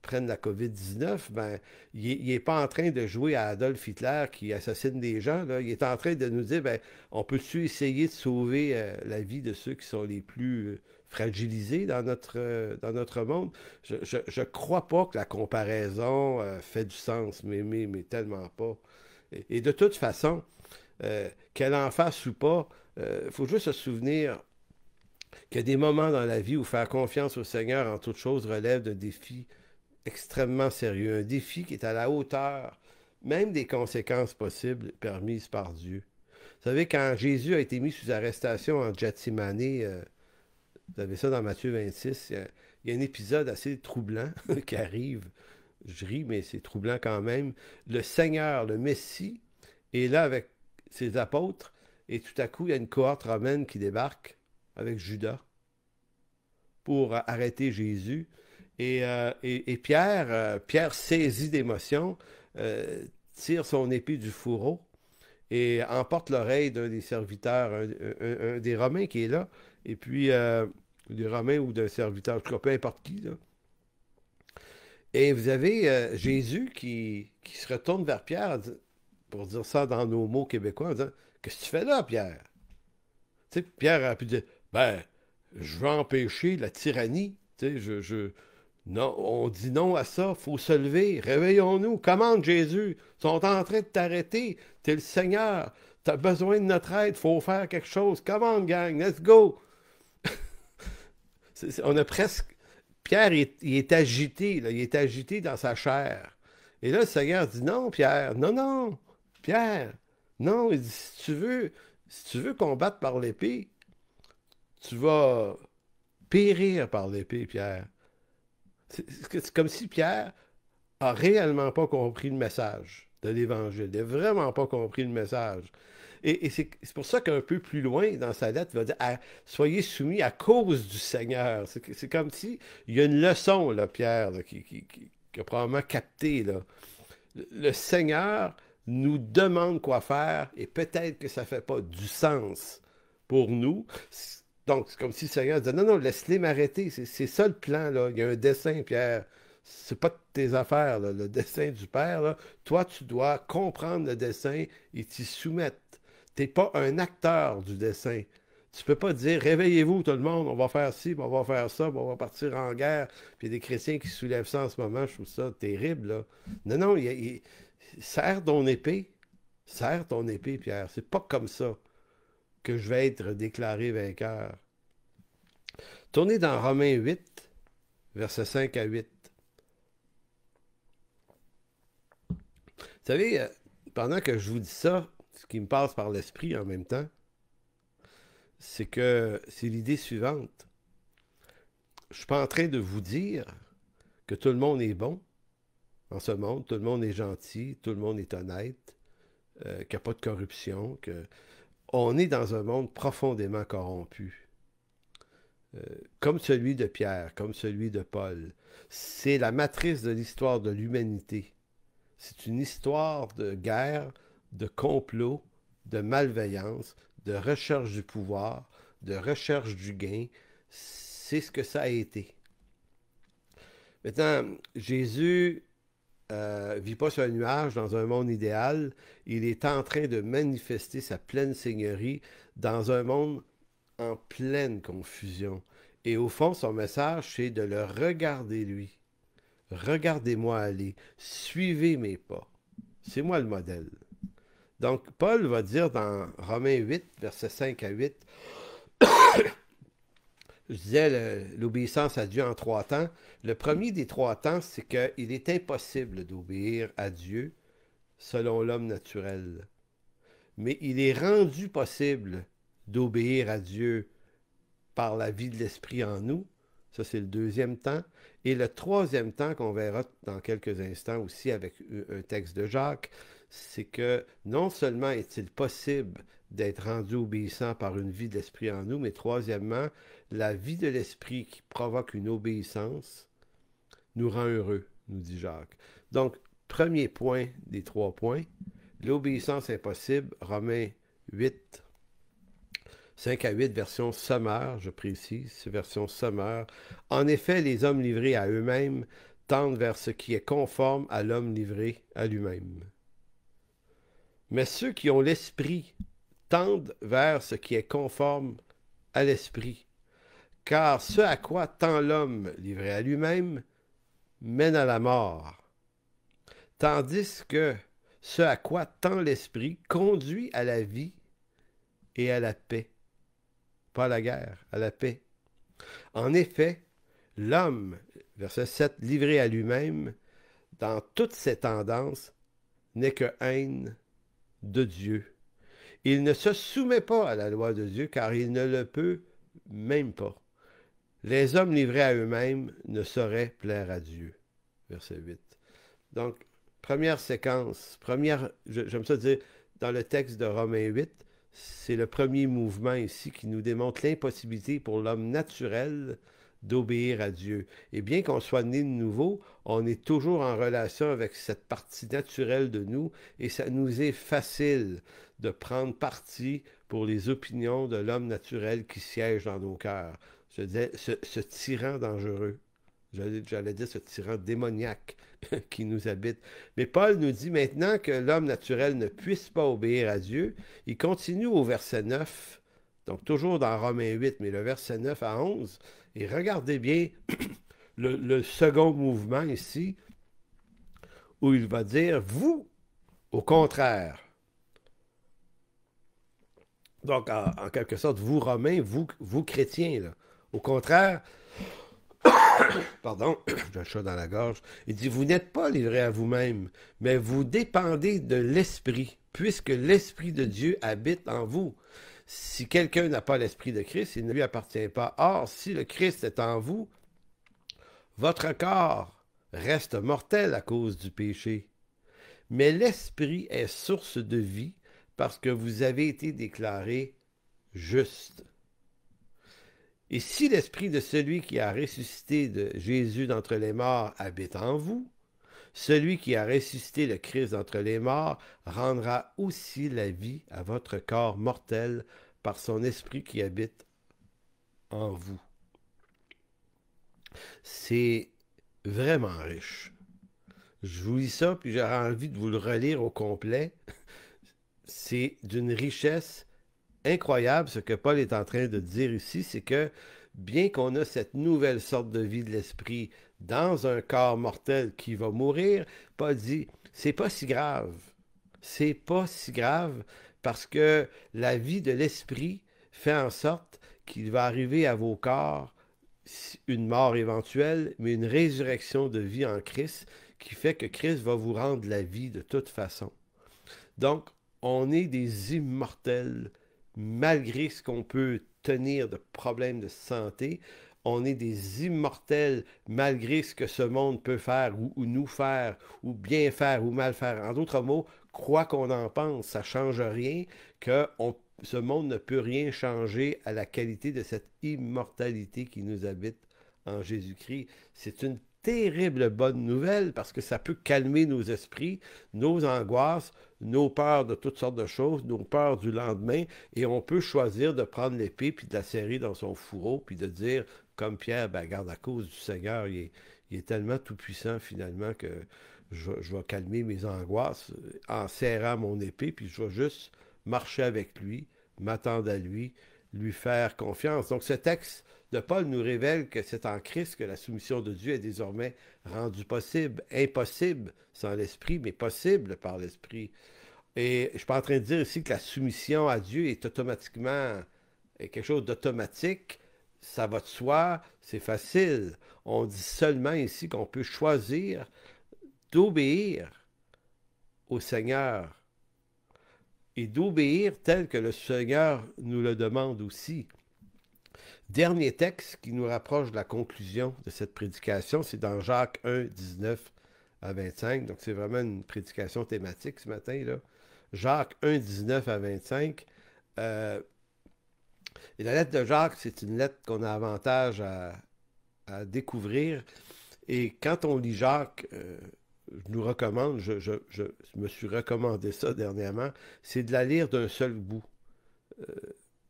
prennent la COVID-19, ben, il n'est pas en train de jouer à Adolf Hitler qui assassine des gens. Il est en train de nous dire ben, on peut-tu essayer de sauver euh, la vie de ceux qui sont les plus euh, fragilisés dans notre, euh, dans notre monde Je ne crois pas que la comparaison fait du sens, mais, mais tellement pas. Et de toute façon, euh, qu'elle en fasse ou pas, il euh, faut juste se souvenir qu'il y a des moments dans la vie où faire confiance au Seigneur en toute chose relève d'un défi extrêmement sérieux, un défi qui est à la hauteur même des conséquences possibles permises par Dieu. Vous savez, quand Jésus a été mis sous arrestation en Jatimane, euh, vous avez ça dans Matthieu 26, il y a un épisode assez troublant qui arrive je ris, mais c'est troublant quand même, le Seigneur, le Messie, est là avec ses apôtres, et tout à coup, il y a une cohorte romaine qui débarque avec Judas pour arrêter Jésus. Et, euh, Pierre, euh, Pierre saisi d'émotion, euh, tire son épée du fourreau et emporte l'oreille d'un des serviteurs, un, des Romains qui est là, et puis des Romains ou d'un serviteur, je peu importe qui, là. Et vous avez euh, Jésus qui, se retourne vers Pierre pour dire ça dans nos mots québécois en disant Qu'est-ce que tu fais là, Pierre tu Pierre a pu dire Ben, je veux empêcher la tyrannie. Tu je, je, non, on dit non à ça, faut se lever, réveillons-nous, commande Jésus, ils sont en train de t'arrêter, tu es le Seigneur, tu as besoin de notre aide, faut faire quelque chose, commande gang, let's go. on a presque Pierre, il, est agité, il est agité dans sa chair. Et là, le Seigneur dit Non, Pierre, non, non, Pierre, non. Il dit Si tu veux, si tu veux combattre par l'épée, tu vas périr par l'épée, Pierre. C'est comme si Pierre a réellement pas compris le message de l'Évangile. Il n'a vraiment pas compris le message. Et, c'est pour ça qu'un peu plus loin dans sa lettre, il va dire ah, Soyez soumis à cause du Seigneur. C'est comme si il y a une leçon, là, Pierre, là, qui, a probablement capté. Là. Le, Seigneur nous demande quoi faire et peut-être que ça ne fait pas du sens pour nous. Donc, c'est comme si le Seigneur disait Non, non, laisse-les m'arrêter. C'est ça le plan. Là. Il y a un dessin, Pierre c'est pas tes affaires, le dessin du Père. Toi, tu dois comprendre le dessin et t'y soumettre. Tu n'es pas un acteur du dessin. Tu ne peux pas dire réveillez-vous tout le monde, on va faire ci, on va faire ça, on va partir en guerre. Puis des chrétiens qui soulèvent ça en ce moment, je trouve ça terrible. Là. Non, non, il, serre ton épée. Serre ton épée, Pierre. C'est pas comme ça que je vais être déclaré vainqueur. Tournez dans Romains 8, versets 5 à 8. Vous savez, euh, pendant que je vous dis ça, ce qui me passe par l'esprit en même temps, c'est que c'est l'idée suivante. Je suis pas en train de vous dire que tout le monde est bon en ce monde, tout le monde est gentil, tout le monde est honnête, euh, qu'il n'y a pas de corruption, que on est dans un monde profondément corrompu. Euh, comme celui de Pierre, comme celui de Paul. C'est la matrice de l'histoire de l'humanité. C'est une histoire de guerre de complot, de malveillance, de recherche du pouvoir, de recherche du gain. C'est ce que ça a été. Maintenant, Jésus ne euh, vit pas sur un nuage dans un monde idéal. Il est en train de manifester sa pleine seigneurie dans un monde en pleine confusion. Et au fond, son message, c'est de le regarder lui. Regardez-moi aller, suivez mes pas. C'est moi le modèle. Donc, Paul va dire dans Romains 8, versets 5 à 8, je disais l'obéissance à Dieu en trois temps. Le premier des trois temps, c'est qu'il est impossible d'obéir à Dieu selon l'homme naturel. Mais il est rendu possible d'obéir à Dieu par la vie de l'Esprit en nous. Ça, c'est le deuxième temps. Et le troisième temps qu'on verra dans quelques instants aussi avec euh, un texte de Jacques, c'est que non seulement est-il possible d'être rendu obéissant par une vie de l'esprit en nous, mais troisièmement, la vie de l'esprit qui provoque une obéissance nous rend heureux, nous dit Jacques. Donc, premier point des trois points, l'obéissance impossible, Romains 8, 5 à 8, version sommaire, je précise, version sommaire. En effet, les hommes livrés à eux-mêmes tendent vers ce qui est conforme à l'homme livré à lui-même. Mais ceux qui ont l'esprit tendent vers ce qui est conforme à l'esprit. Car ce à quoi tend l'homme, livré à lui-même, mène à la mort. Tandis que ce à quoi tend l'esprit conduit à la vie et à la paix. Pas à la guerre, à la paix. En effet, l'homme, verset 7, livré à lui-même, dans toutes ses tendances, n'est que haine, de Dieu. Il ne se soumet pas à la loi de Dieu car il ne le peut même pas. Les hommes livrés à eux-mêmes ne sauraient plaire à Dieu. Verset 8. Donc, première séquence, première, j'aime ça dire, dans le texte de Romains 8, c'est le premier mouvement ici qui nous démontre l'impossibilité pour l'homme naturel d'obéir à Dieu. Et bien qu'on soit né de nouveau, on est toujours en relation avec cette partie naturelle de nous et ça nous est facile de prendre parti pour les opinions de l'homme naturel qui siège dans nos cœurs. ce, ce tyran dangereux. J'allais dire ce tyran démoniaque qui nous habite. Mais Paul nous dit maintenant que l'homme naturel ne puisse pas obéir à Dieu. Il continue au verset 9, donc toujours dans Romains 8, mais le verset 9 à 11. Et regardez bien le, second mouvement ici, où il va dire vous, au contraire. Donc, en, quelque sorte, vous Romains, vous, vous chrétiens. Au contraire, pardon, j'ai un chat dans la gorge, il dit, vous n'êtes pas livrés à vous-même, mais vous dépendez de l'Esprit, puisque l'Esprit de Dieu habite en vous. Si quelqu'un n'a pas l'esprit de Christ, il ne lui appartient pas. Or, si le Christ est en vous, votre corps reste mortel à cause du péché. Mais l'esprit est source de vie parce que vous avez été déclaré juste. Et si l'esprit de celui qui a ressuscité de Jésus d'entre les morts habite en vous, celui qui a ressuscité le Christ entre les morts rendra aussi la vie à votre corps mortel par son esprit qui habite en vous. C'est vraiment riche. Je vous lis ça, puis j'aurais envie de vous le relire au complet. C'est d'une richesse incroyable ce que Paul est en train de dire ici, c'est que bien qu'on a cette nouvelle sorte de vie de l'esprit, dans un corps mortel qui va mourir, pas dit c'est pas si grave. C'est pas si grave parce que la vie de l'esprit fait en sorte qu'il va arriver à vos corps une mort éventuelle, mais une résurrection de vie en Christ qui fait que Christ va vous rendre la vie de toute façon. Donc, on est des immortels malgré ce qu'on peut tenir de problèmes de santé, on est des immortels malgré ce que ce monde peut faire ou, nous faire, ou bien faire ou mal faire. En d'autres mots, quoi qu'on en pense, ça ne change rien, que ce monde ne peut rien changer à la qualité de cette immortalité qui nous habite en Jésus-Christ. C'est une terrible bonne nouvelle parce que ça peut calmer nos esprits, nos angoisses, nos peurs de toutes sortes de choses, nos peurs du lendemain, et on peut choisir de prendre l'épée puis de la serrer dans son fourreau puis de dire comme Pierre, ben, garde à cause du Seigneur, il est, il est tellement tout-puissant finalement que je, vais calmer mes angoisses en serrant mon épée, puis je vais juste marcher avec lui, m'attendre à lui, lui faire confiance. Donc ce texte de Paul nous révèle que c'est en Christ que la soumission de Dieu est désormais rendue possible, impossible sans l'Esprit, mais possible par l'Esprit. Et je suis pas en train de dire ici que la soumission à Dieu est automatiquement quelque chose d'automatique, ça va de soi, c'est facile. On dit seulement ici qu'on peut choisir d'obéir au Seigneur et d'obéir tel que le Seigneur nous le demande aussi. Dernier texte qui nous rapproche de la conclusion de cette prédication, c'est dans Jacques 1, 19 à 25. Donc c'est vraiment une prédication thématique ce matin. Là. Jacques 1, 19 à 25. Et la lettre de Jacques, c'est une lettre qu'on a avantage à, découvrir. Et quand on lit Jacques, euh, je nous recommande, je, me suis recommandé ça dernièrement, c'est de la lire d'un seul bout, euh,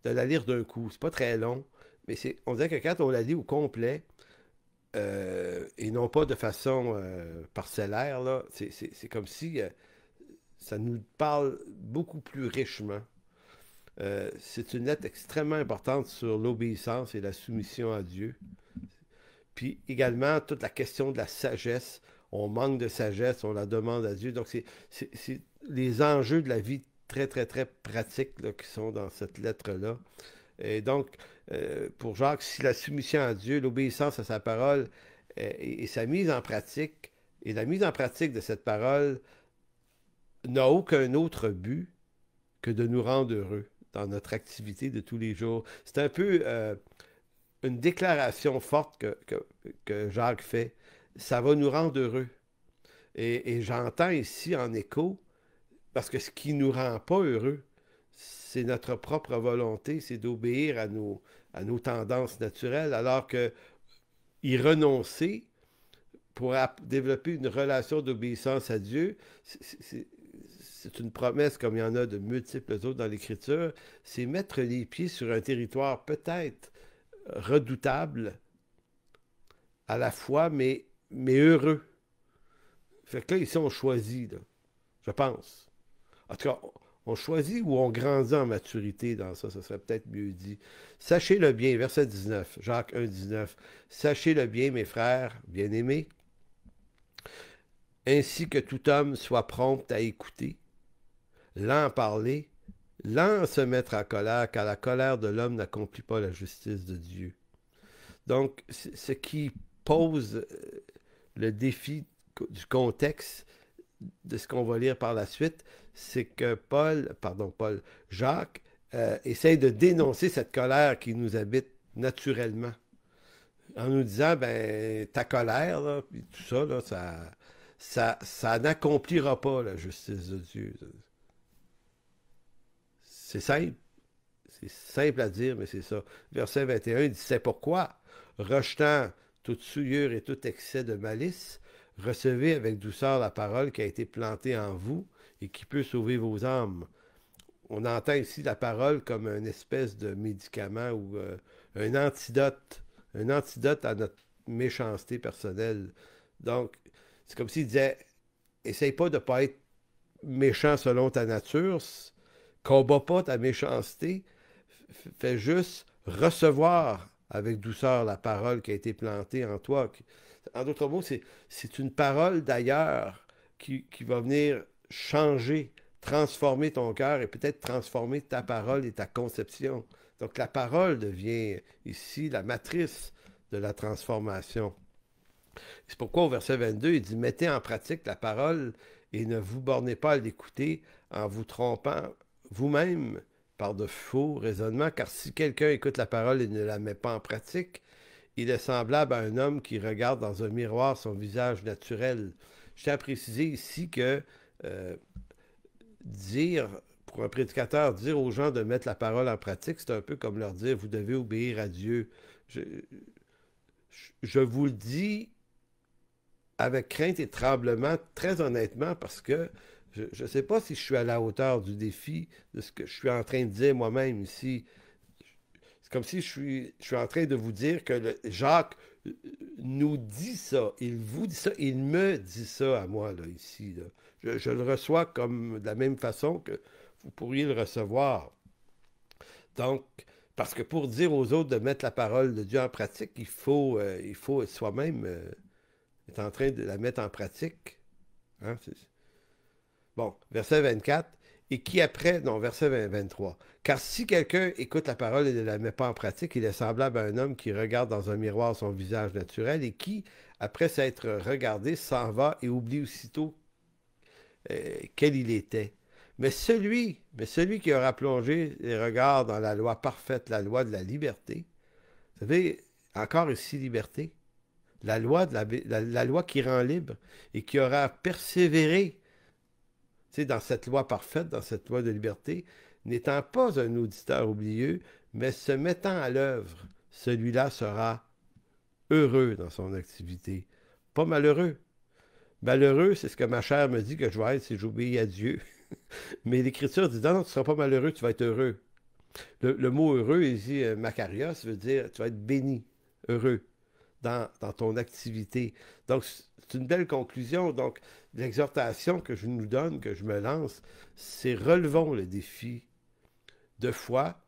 de la lire d'un coup. C'est pas très long, mais on dirait que quand on la lit au complet, euh, et non pas de façon parcellaire, c'est, comme si ça nous parle beaucoup plus richement. Euh, c'est une lettre extrêmement importante sur l'obéissance et la soumission à Dieu. Puis également, toute la question de la sagesse. On manque de sagesse, on la demande à Dieu. Donc, c'est les enjeux de la vie très, très, très pratiques qui sont dans cette lettre-là. Et donc, euh, pour Jacques, si la soumission à Dieu, l'obéissance à sa parole euh, et, et, sa mise en pratique, et la mise en pratique de cette parole n'a aucun autre but que de nous rendre heureux dans notre activité de tous les jours. C'est un peu euh, une déclaration forte que, Jacques fait. Ça va nous rendre heureux. Et, j'entends ici en écho, parce que ce qui ne nous rend pas heureux, c'est notre propre volonté, c'est d'obéir à nos, à nos tendances naturelles, alors que y renoncer pour développer une relation d'obéissance à Dieu, c'est c'est une promesse comme il y en a de multiples autres dans l'Écriture, c'est mettre les pieds sur un territoire peut-être redoutable à la fois, mais, mais heureux. Fait que là, ici, on choisit, je pense. En tout cas, on choisit ou on grandit en maturité dans ça, ça serait peut-être mieux dit. Sachez le bien, verset 19, Jacques 1, 19. Sachez le bien, mes frères, bien-aimés, ainsi que tout homme soit prompt à écouter, « L'en parler, l'en se mettre à colère, car la colère de l'homme n'accomplit pas la justice de Dieu. Donc, ce qui pose euh, le défi du contexte de ce qu'on va lire par la suite, c'est que Paul, pardon, Paul, Jacques, euh, essaie essaye de dénoncer cette colère qui nous habite naturellement. En nous disant, ben, ta colère, puis tout ça, ça, ça, ça n'accomplira pas la justice de Dieu. C'est simple. C'est simple à dire, mais c'est ça. Verset 21, il dit C'est pourquoi, rejetant toute souillure et tout excès de malice, recevez avec douceur la parole qui a été plantée en vous et qui peut sauver vos âmes. On entend ici la parole comme une espèce de médicament ou euh, un antidote, un antidote à notre méchanceté personnelle. Donc, c'est comme s'il disait, essaye pas de ne pas être méchant selon ta nature, Combat pas ta méchanceté, fais juste recevoir avec douceur la parole qui a été plantée en toi. En d'autres mots, c'est une parole d'ailleurs qui, qui, va venir changer, transformer ton cœur et peut-être transformer ta parole et ta conception. Donc la parole devient ici la matrice de la transformation. C'est pourquoi au verset 22, il dit, mettez en pratique la parole et ne vous bornez pas à l'écouter en vous trompant vous-même par de faux raisonnements, car si quelqu'un écoute la parole et ne la met pas en pratique, il est semblable à un homme qui regarde dans un miroir son visage naturel. Je tiens à préciser ici que euh, dire, pour un prédicateur, dire aux gens de mettre la parole en pratique, c'est un peu comme leur dire, vous devez obéir à Dieu. je vous le dis avec crainte et tremblement, très honnêtement, parce que je ne sais pas si je suis à la hauteur du défi, de ce que je suis en train de dire moi-même ici. C'est comme si je suis, je suis en train de vous dire que Jacques euh, nous dit ça, il vous dit ça, il me dit ça à moi, là, ici. Je, le reçois comme de la même façon que vous pourriez le recevoir. Donc, parce que pour dire aux autres de mettre la parole de Dieu en pratique, il faut, euh, faut soi-même euh, être en train de la mettre en pratique. Hein? Bon, verset 24. Et qui après, non, verset 23. Car si quelqu'un écoute la parole et ne la met pas en pratique, il est semblable à un homme qui regarde dans un miroir son visage naturel et qui, après s'être regardé, s'en va et oublie aussitôt euh, quel il était. Mais celui, mais celui qui aura plongé les regards dans la loi parfaite, la loi de la liberté, vous savez, encore ici liberté, la loi, la loi qui rend libre et qui aura persévéré dans cette loi parfaite, dans cette loi de liberté, n'étant pas un auditeur oublieux, mais se mettant à l'œuvre, celui-là sera heureux dans son activité, pas malheureux. Malheureux, c'est ce que ma chère me dit que je vais être si j'obéis à Dieu. mais l'Écriture dit non, tu ne seras pas malheureux, tu vas être heureux. Le, mot heureux, ici, euh, Macarios, veut dire tu vas être béni, heureux dans, ton activité. Donc, c'est une belle conclusion. Donc, l'exhortation que je nous donne, que je me lance, c'est relevons le défi de foi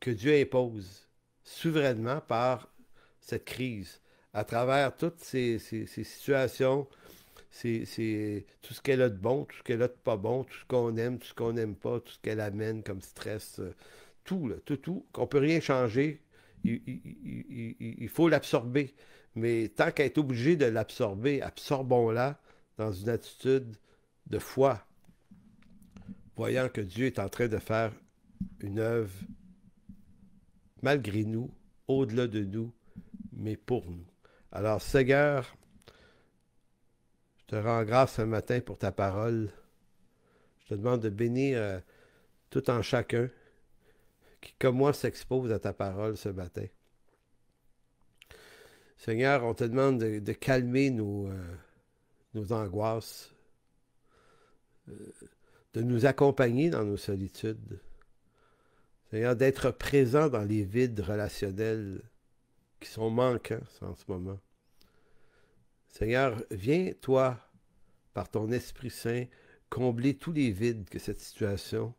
que Dieu impose souverainement par cette crise, à travers toutes ces, situations, tout ce qu'elle a de bon, tout ce qu'elle a de pas bon, tout ce qu'on aime, tout ce qu'on n'aime pas, tout ce qu'elle amène comme stress, euh, tout, tout, tout, qu'on ne peut rien changer, il, faut l'absorber. Mais tant qu'elle est obligé de l'absorber, absorbons-la dans une attitude de foi, voyant que Dieu est en train de faire une œuvre malgré nous, au-delà de nous, mais pour nous. Alors Seigneur, je te rends grâce ce matin pour ta parole. Je te demande de bénir euh, tout en chacun, qui, comme moi, s'expose à ta parole ce matin. Seigneur, on te demande de, calmer nos, euh, nos angoisses, euh, de nous accompagner dans nos solitudes. Seigneur, d'être présent dans les vides relationnels qui sont manquants en ce moment. Seigneur, viens, toi, par ton Esprit Saint, combler tous les vides que cette situation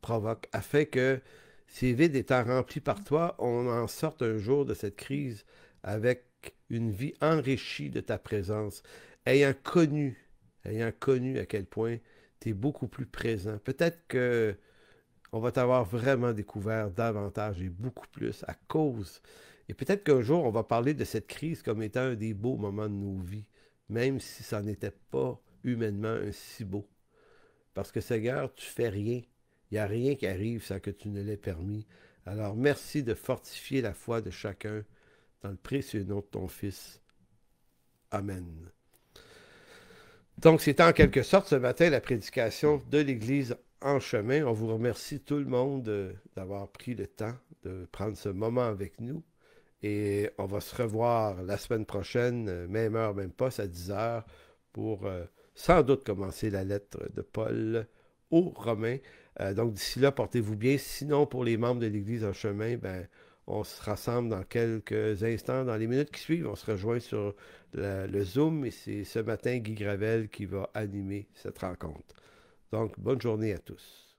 provoque, afin que ces vides étant remplis par toi, on en sorte un jour de cette crise avec une vie enrichie de ta présence, ayant connu, ayant connu à quel point tu es beaucoup plus présent. Peut-être que on va t'avoir vraiment découvert davantage et beaucoup plus à cause. Et peut-être qu'un jour, on va parler de cette crise comme étant un des beaux moments de nos vies, même si ça n'était pas humainement un si beau. Parce que Seigneur, tu fais rien il n'y a rien qui arrive sans que tu ne l'aies permis. Alors merci de fortifier la foi de chacun dans le précieux nom de ton Fils. Amen. Donc c'était en quelque sorte ce matin la prédication de l'Église en chemin. On vous remercie tout le monde euh, d'avoir pris le temps de prendre ce moment avec nous. Et on va se revoir la semaine prochaine, euh, même heure, même poste, à 10 heures, pour euh, sans doute commencer la lettre de Paul aux Romains. Euh, donc d'ici là, portez-vous bien. Sinon, pour les membres de l'Église en chemin, ben, on se rassemble dans quelques instants, dans les minutes qui suivent. On se rejoint sur le Zoom et c'est ce matin Guy Gravel qui va animer cette rencontre. Donc, bonne journée à tous.